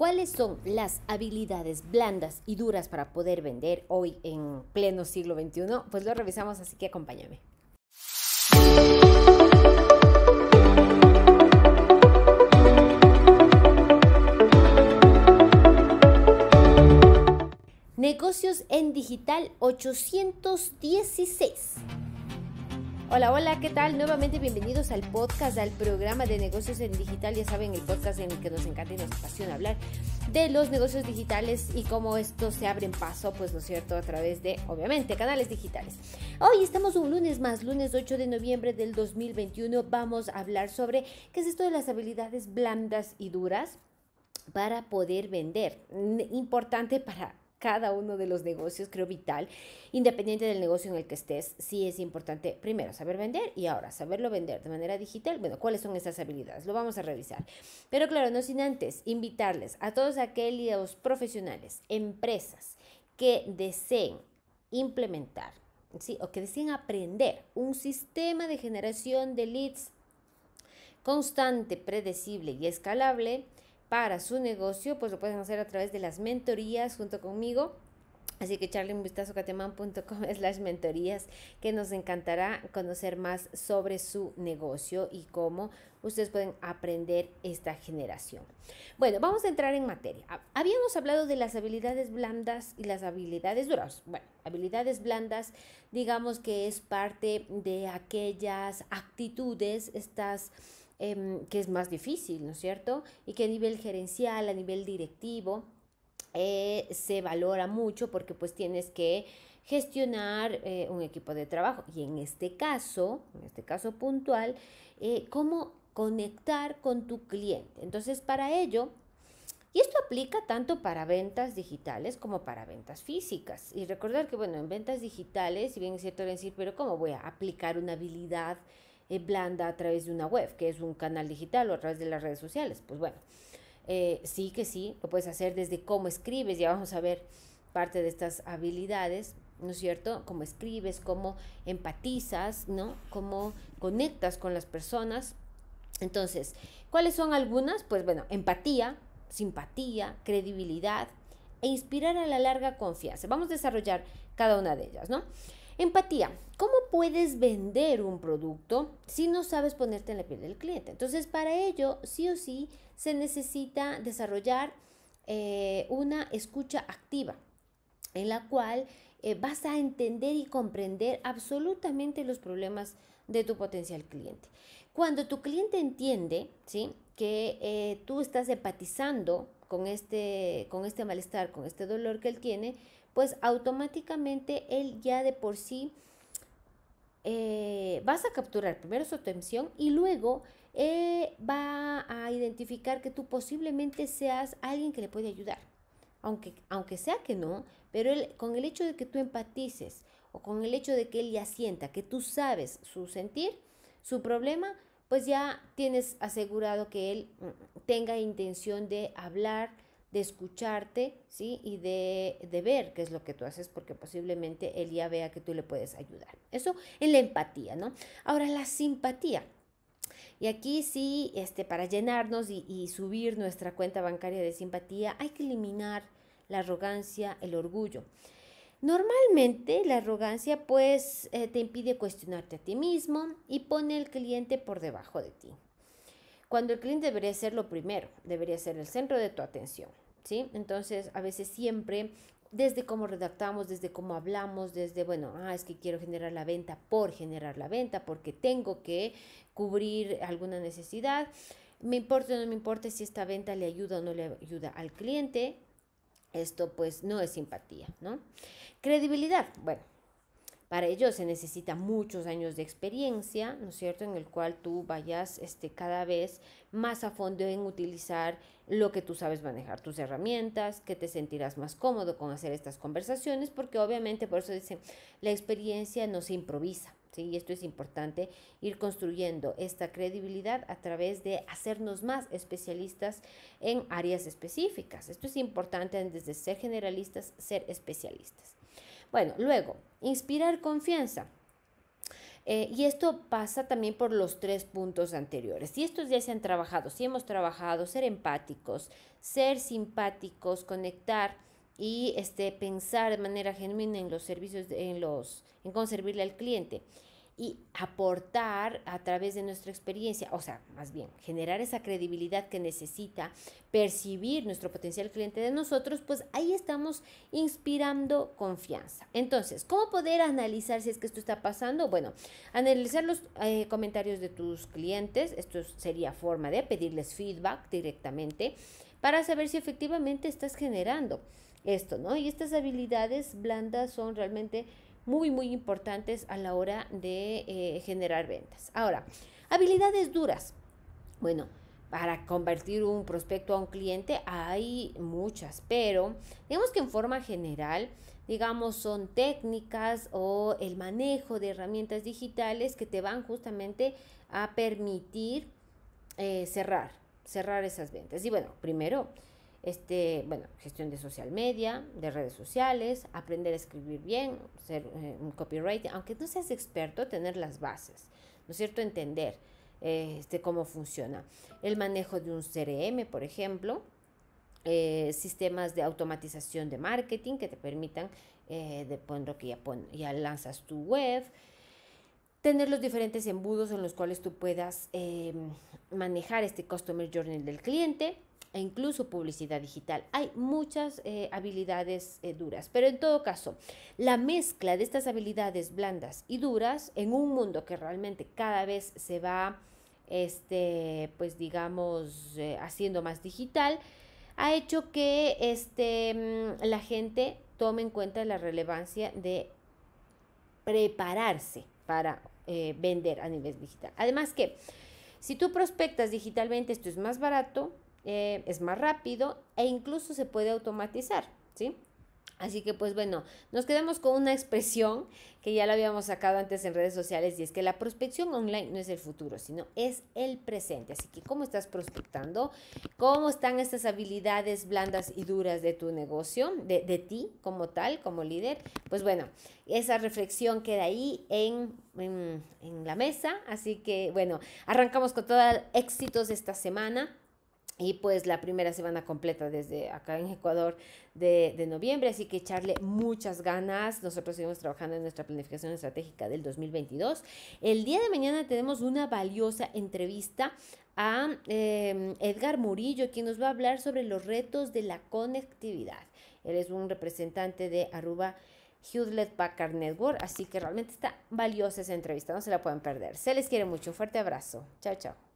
¿Cuáles son las habilidades blandas y duras para poder vender hoy en pleno siglo XXI? Pues lo revisamos, así que acompáñame. Negocios en digital 816. Hola, hola, ¿qué tal? Nuevamente bienvenidos al podcast, al programa de negocios en digital. Ya saben, el podcast en el que nos encanta y nos apasiona hablar de los negocios digitales y cómo estos se abren paso, pues no es cierto, a través de, obviamente, canales digitales. Hoy estamos un lunes más, lunes 8 de noviembre del 2021. Vamos a hablar sobre qué es esto de las habilidades blandas y duras para poder vender. Importante para cada uno de los negocios, creo vital, independiente del negocio en el que estés, sí es importante primero saber vender y ahora saberlo vender de manera digital. Bueno, ¿cuáles son esas habilidades? Lo vamos a revisar. Pero claro, no sin antes invitarles a todos aquellos profesionales, empresas que deseen implementar ¿sí? o que deseen aprender un sistema de generación de leads constante, predecible y escalable para su negocio, pues lo pueden hacer a través de las mentorías junto conmigo. Así que echarle un vistazo a cateman.com slash mentorías, que nos encantará conocer más sobre su negocio y cómo ustedes pueden aprender esta generación. Bueno, vamos a entrar en materia. Ah, habíamos hablado de las habilidades blandas y las habilidades duras. Bueno, habilidades blandas, digamos que es parte de aquellas actitudes, estas Em, que es más difícil, ¿no es cierto? Y que a nivel gerencial, a nivel directivo, eh, se valora mucho porque pues tienes que gestionar eh, un equipo de trabajo y en este caso, en este caso puntual, eh, cómo conectar con tu cliente. Entonces, para ello, y esto aplica tanto para ventas digitales como para ventas físicas. Y recordar que, bueno, en ventas digitales, si bien es cierto decir, pero ¿cómo voy a aplicar una habilidad? Eh, blanda a través de una web, que es un canal digital o a través de las redes sociales. Pues bueno, eh, sí que sí, lo puedes hacer desde cómo escribes, ya vamos a ver parte de estas habilidades, ¿no es cierto? Cómo escribes, cómo empatizas, ¿no? Cómo conectas con las personas. Entonces, ¿cuáles son algunas? Pues bueno, empatía, simpatía, credibilidad e inspirar a la larga confianza. Vamos a desarrollar cada una de ellas, ¿no? Empatía. ¿Cómo puedes vender un producto si no sabes ponerte en la piel del cliente? Entonces, para ello, sí o sí, se necesita desarrollar eh, una escucha activa, en la cual eh, vas a entender y comprender absolutamente los problemas de tu potencial cliente. Cuando tu cliente entiende ¿sí? que eh, tú estás empatizando con este, con este malestar, con este dolor que él tiene, pues automáticamente él ya de por sí eh, vas a capturar primero su atención y luego eh, va a identificar que tú posiblemente seas alguien que le puede ayudar. Aunque, aunque sea que no, pero con el hecho de que tú empatices o con el hecho de que él ya sienta que tú sabes su sentir, su problema, pues ya tienes asegurado que él mm, tenga intención de hablar, de escucharte, ¿sí? Y de, ver qué es lo que tú haces, porque posiblemente él ya vea que tú le puedes ayudar. Eso en la empatía, ¿no? Ahora, la simpatía. Y aquí sí, este, para llenarnos y subir nuestra cuenta bancaria de simpatía, hay que eliminar la arrogancia, el orgullo. Normalmente la arrogancia pues eh, te impide cuestionarte a ti mismo y pone al cliente por debajo de ti. Cuando el cliente debería ser lo primero, debería ser el centro de tu atención, ¿sí? Entonces a veces siempre desde cómo redactamos, desde cómo hablamos, desde, bueno, ah, es que quiero generar la venta por generar la venta, porque tengo que cubrir alguna necesidad. Me importa o no me importa si esta venta le ayuda o no le ayuda al cliente, esto pues no es simpatía, ¿no? Credibilidad, bueno, para ello se necesita muchos años de experiencia, ¿no es cierto?, en el cual tú vayas este, cada vez más a fondo en utilizar lo que tú sabes manejar, tus herramientas, que te sentirás más cómodo con hacer estas conversaciones, porque obviamente por eso dicen, la experiencia no se improvisa. ¿sí? Y esto es importante, ir construyendo esta credibilidad a través de hacernos más especialistas en áreas específicas. Esto es importante desde ser generalistas, ser especialistas. Bueno, luego, inspirar confianza. Eh, y esto pasa también por los tres puntos anteriores. Si estos ya se han trabajado, si hemos trabajado, ser empáticos, ser simpáticos, conectar y este, pensar de manera genuina en los servicios, en, los, en cómo servirle al cliente y aportar a través de nuestra experiencia, o sea, más bien generar esa credibilidad que necesita percibir nuestro potencial cliente de nosotros, pues ahí estamos inspirando confianza. Entonces, ¿cómo poder analizar si es que esto está pasando? Bueno, analizar los eh, comentarios de tus clientes, esto sería forma de pedirles feedback directamente para saber si efectivamente estás generando esto, ¿no? Y estas habilidades blandas son realmente muy, muy importantes a la hora de eh, generar ventas. Ahora, habilidades duras. Bueno, para convertir un prospecto a un cliente hay muchas, pero digamos que en forma general, digamos, son técnicas o el manejo de herramientas digitales que te van justamente a permitir eh, cerrar, cerrar esas ventas. Y bueno, primero, este, bueno, gestión de social media, de redes sociales, aprender a escribir bien, ser eh, un copyright, aunque no seas experto, tener las bases, ¿no es cierto? Entender este, cómo funciona. El manejo de un CRM, por ejemplo, eh, sistemas de automatización de marketing que te permitan, eh, de poner que ya, ya lanzas tu web, tener los diferentes embudos en los cuales tú puedas manejar este Customer Journey del cliente e incluso publicidad digital. Hay muchas eh, habilidades eh, duras, pero en todo caso, la mezcla de estas habilidades blandas y duras en un mundo que realmente cada vez se va, este, pues digamos, eh, haciendo más digital, ha hecho que este, mm, la gente tome en cuenta la relevancia de prepararse para vender a nivel digital. Además que si tú prospectas digitalmente, esto es más barato, eh, es más rápido e incluso se puede automatizar, ¿sí? Así que pues bueno, nos quedamos con una expresión que ya la habíamos sacado antes en redes sociales y es que la prospección online no es el futuro, sino es el presente. Así que cómo estás prospectando, cómo están estas habilidades blandas y duras de tu negocio, de, ti como tal, como líder. Pues bueno, esa reflexión queda ahí en, la mesa. Así que bueno, arrancamos con todos éxitos esta semana. Y pues la primera semana completa desde acá en Ecuador de, noviembre, así que echarle muchas ganas. Nosotros seguimos trabajando en nuestra planificación estratégica del 2022. El día de mañana tenemos una valiosa entrevista a em, Edgar Murillo, quien nos va a hablar sobre los retos de la conectividad. Él es un representante de Aruba. Hewlett Packard Network, así que realmente está valiosa esa entrevista, no se la pueden perder. Se les quiere mucho, un fuerte abrazo. Chao, chao.